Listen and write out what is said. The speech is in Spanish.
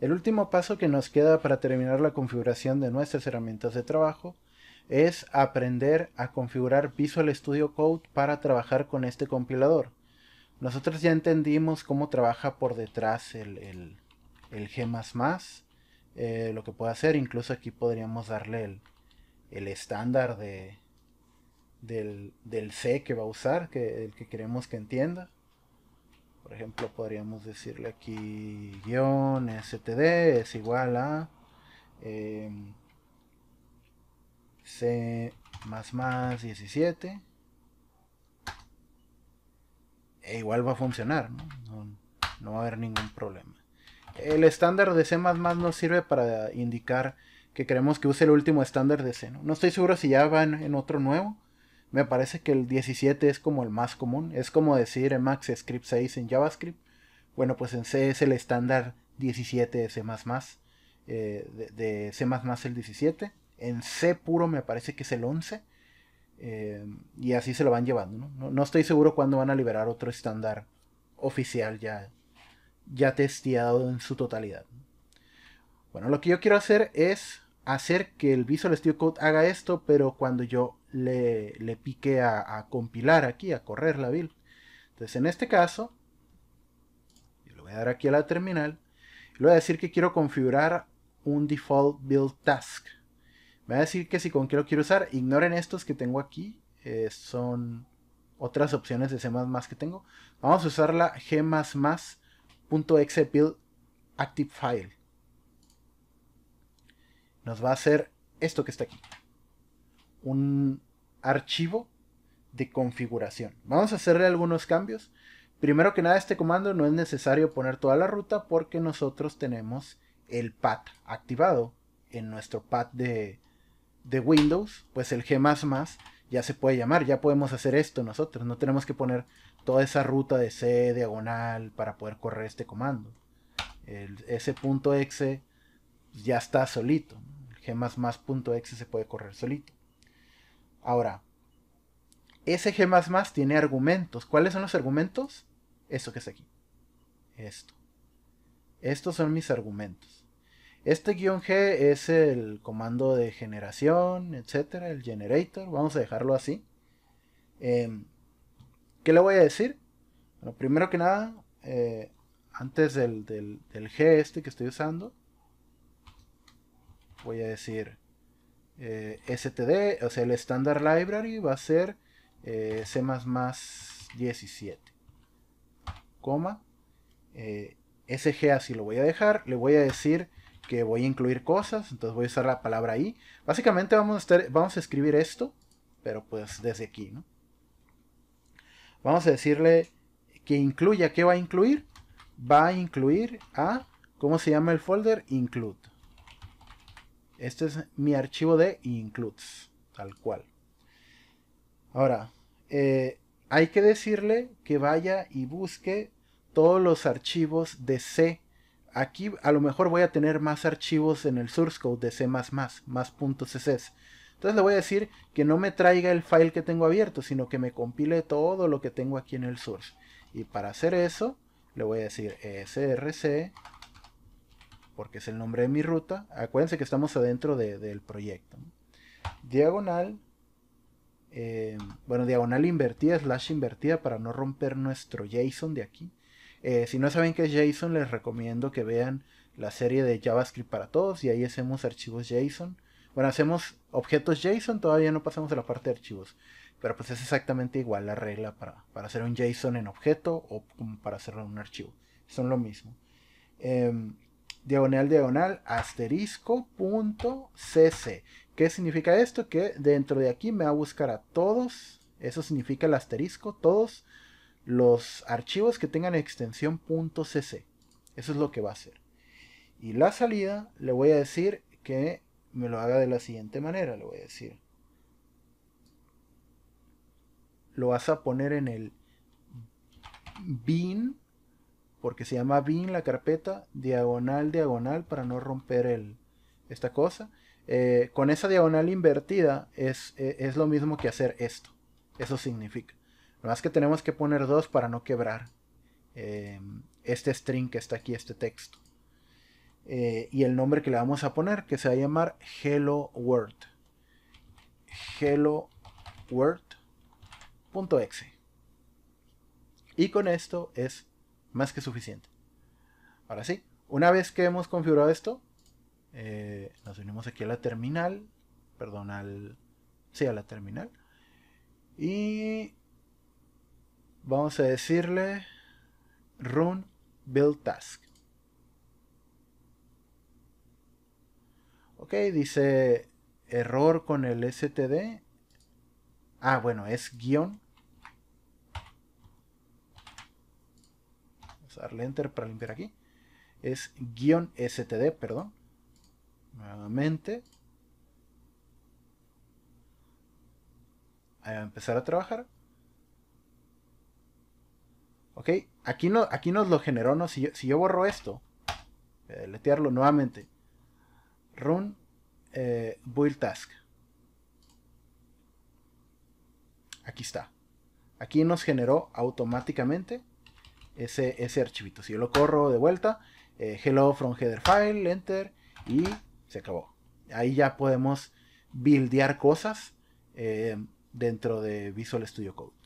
El último paso que nos queda para terminar la configuración de nuestras herramientas de trabajo es aprender a configurar Visual Studio Code para trabajar con este compilador. Nosotros ya entendimos cómo trabaja por detrás el, el, el G++, eh, lo que puede hacer, incluso aquí podríamos darle el, el estándar de, del, del, C que va a usar, que, el que queremos que entienda. Por ejemplo, podríamos decirle aquí guión std es igual a em, c más más 17 e igual va a funcionar, ¿no? va a haber ningún problema. El estándar de C++ nos sirve para indicar que queremos que use el último estándar de C. No, estoy seguro si ya va en otro nuevo, me parece que el 17 es como el más común. Es como decir en Max Script 6 en JavaScript. Bueno, pues en C es el estándar 17 eh, de C++. de, C++ el 17. En C puro me parece que es el 11. Eh, y así se lo van llevando. ¿no? No, estoy seguro cuándo van a liberar otro estándar oficial ya, ya testeado en su totalidad. Bueno, lo que yo quiero hacer es hacer que el Visual Studio Code haga esto, pero cuando yo le, pique a, compilar aquí, a correr la build. Entonces en este caso, yo le voy a dar aquí a la terminal, y le voy a decir que quiero configurar un default build task. Me va a decir que si con qué lo quiero usar, ignoren estos que tengo aquí, eh, son otras opciones de C++ que tengo. Vamos a usar la g++.exe build active file. Nos va a hacer esto que está aquí un archivo de configuración. Vamos a hacerle algunos cambios. Primero que nada, este comando no es necesario poner toda la ruta porque nosotros tenemos el pad activado en nuestro pad de, de Windows, pues el G++ ya se puede llamar, ya podemos hacer esto nosotros, no tenemos que poner toda esa ruta de C diagonal para poder correr este comando. El, ese punto .exe ya está solito, el G++.exe se puede correr solito. Ahora, ese G tiene argumentos. ¿Cuáles son los argumentos? Esto que es aquí. Esto. Estos son mis argumentos. Este guión G es el comando de generación, etcétera, el generator. Vamos a dejarlo así. Em, ¿Qué le voy a decir? Bueno, primero que nada, eh, antes del, del, del G este que estoy usando, voy a decir eh, STD, o sea, el Standard Library va a ser eh, C 17, coma, eh, SG así lo voy a dejar, le voy a decir que voy a incluir cosas, entonces voy a usar la palabra i Básicamente vamos a, estar, vamos a escribir esto, pero pues desde aquí, ¿no? Vamos a decirle que incluya, ¿qué va a incluir? Va a incluir a, ¿cómo se llama el folder? Include. Este es mi archivo de includes, tal cual. Ahora, eh, hay que decirle que vaya y busque todos los archivos de C. Aquí a lo mejor voy a tener más archivos en el source code de C++, más .ccs. Entonces le voy a decir que no me traiga el file que tengo abierto, sino que me compile todo lo que tengo aquí en el source. Y para hacer eso, le voy a decir src porque es el nombre de mi ruta. Acuérdense que estamos adentro del proyecto. Diagonal, eh, bueno, diagonal invertida, slash invertida para no romper nuestro JSON de aquí. Eh, si no saben qué es JSON, les recomiendo que vean la serie de JavaScript para todos y ahí hacemos archivos JSON. Bueno, hacemos objetos JSON, todavía no pasamos a la parte de archivos. Pero pues es exactamente igual la regla para, hacer un JSON en objeto o para hacerlo en un archivo. Son lo mismo. Em, diagonal diagonal asterisco punto cc. ¿Qué significa esto? Que dentro de aquí me va a buscar a todos, eso significa el asterisco, todos los archivos que tengan extensión punto .cc. Eso es lo que va a hacer. Y la salida le voy a decir que me lo haga de la siguiente manera, le voy a decir. Lo vas a poner en el bin porque se llama bin la carpeta diagonal diagonal para no romper esta cosa. Eh, con esa diagonal invertida es, eh, es, lo mismo que hacer esto. Eso significa. Lo más que tenemos que poner dos para no quebrar eh, este string que está aquí, este texto. y el nombre que le vamos a poner, que se va a llamar hello world. Hello world.exe. Y con esto es más que suficiente. Ahora sí, una vez que hemos configurado esto, eh, nos unimos aquí a la terminal, perdón, al, sí, a la terminal. Y vamos a decirle run build task. Ok, dice error con el STD. Ah, bueno, es guión Vamos a darle enter para limpiar aquí. Es guión std, perdón. Nuevamente. a empezar a trabajar. Ok, aquí, no, aquí nos lo generó, ¿no? Si yo, borro esto, voy deletearlo nuevamente. Run eh, build task. Aquí está. Aquí nos generó automáticamente ese, ese archivito. Si yo lo corro de vuelta, eh, hello from header file, enter y se acabó. Ahí ya podemos buildear cosas eh, dentro de Visual Studio Code.